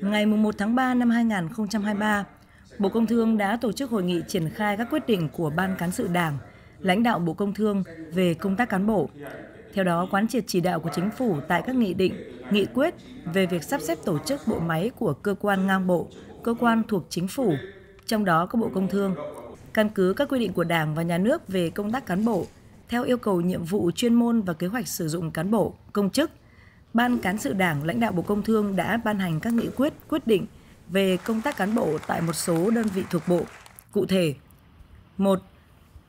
Ngày 1 tháng 3 năm 2023, Bộ Công Thương đã tổ chức hội nghị triển khai các quyết định của Ban Cán sự Đảng, lãnh đạo Bộ Công Thương về công tác cán bộ. Theo đó, quán triệt chỉ đạo của Chính phủ tại các nghị định, nghị quyết về việc sắp xếp tổ chức bộ máy của cơ quan ngang bộ, cơ quan thuộc Chính phủ, trong đó có Bộ Công Thương, căn cứ các quy định của Đảng và Nhà nước về công tác cán bộ, theo yêu cầu nhiệm vụ chuyên môn và kế hoạch sử dụng cán bộ, công chức – Ban Cán sự Đảng, lãnh đạo Bộ Công Thương đã ban hành các nghị quyết, quyết định về công tác cán bộ tại một số đơn vị thuộc Bộ. Cụ thể, 1.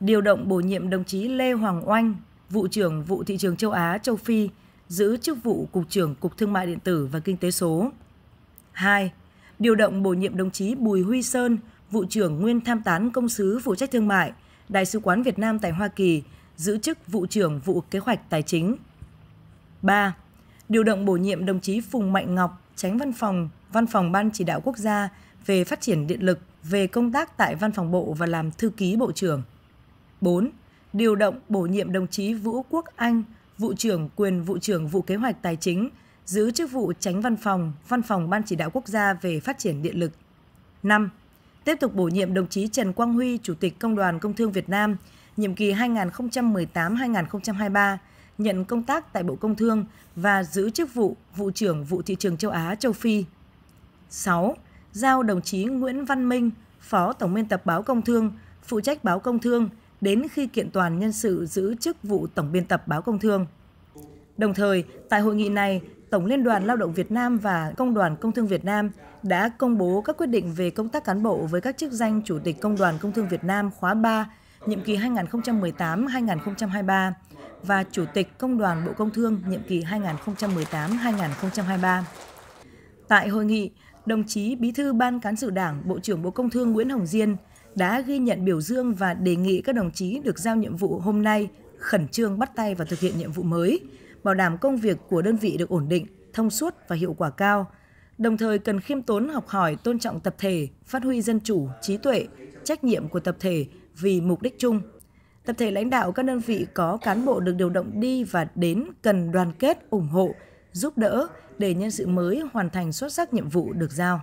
Điều động bổ nhiệm đồng chí Lê Hoàng Oanh, vụ trưởng vụ thị trường châu Á, châu Phi, giữ chức vụ Cục trưởng Cục Thương mại Điện tử và Kinh tế số. 2. Điều động bổ nhiệm đồng chí Bùi Huy Sơn, vụ trưởng nguyên tham tán công sứ phụ trách thương mại, Đại sứ quán Việt Nam tại Hoa Kỳ, giữ chức vụ trưởng vụ kế hoạch tài chính. 3 điều động bổ nhiệm đồng chí Phùng Mạnh Ngọc, tránh văn phòng, văn phòng Ban Chỉ đạo Quốc gia về phát triển điện lực về công tác tại văn phòng bộ và làm thư ký bộ trưởng. 4. Điều động bổ nhiệm đồng chí Vũ Quốc Anh, vụ trưởng quyền vụ trưởng vụ kế hoạch tài chính, giữ chức vụ tránh văn phòng, văn phòng Ban Chỉ đạo Quốc gia về phát triển điện lực. 5. Tiếp tục bổ nhiệm đồng chí Trần Quang Huy, Chủ tịch Công đoàn Công thương Việt Nam, nhiệm kỳ 2018-2023, nhận công tác tại Bộ Công Thương và giữ chức vụ Vụ trưởng Vụ Thị trường Châu Á Châu Phi. 6. Giao đồng chí Nguyễn Văn Minh, Phó Tổng biên tập Báo Công Thương, phụ trách Báo Công Thương đến khi kiện toàn nhân sự giữ chức vụ Tổng biên tập Báo Công Thương. Đồng thời, tại hội nghị này, Tổng Liên đoàn Lao động Việt Nam và Công đoàn Công thương Việt Nam đã công bố các quyết định về công tác cán bộ với các chức danh Chủ tịch Công đoàn Công thương Việt Nam khóa 3, nhiệm kỳ 2018-2023, và Chủ tịch Công đoàn Bộ Công Thương nhiệm kỳ 2018-2023. Tại hội nghị, đồng chí Bí thư Ban Cán sự Đảng, Bộ trưởng Bộ Công Thương Nguyễn Hồng Diên đã ghi nhận biểu dương và đề nghị các đồng chí được giao nhiệm vụ hôm nay khẩn trương bắt tay và thực hiện nhiệm vụ mới, bảo đảm công việc của đơn vị được ổn định, thông suốt và hiệu quả cao. Đồng thời cần khiêm tốn học hỏi, tôn trọng tập thể, phát huy dân chủ, trí tuệ, trách nhiệm của tập thể vì mục đích chung Tập thể lãnh đạo các đơn vị có cán bộ được điều động đi và đến cần đoàn kết, ủng hộ, giúp đỡ để nhân sự mới hoàn thành xuất sắc nhiệm vụ được giao.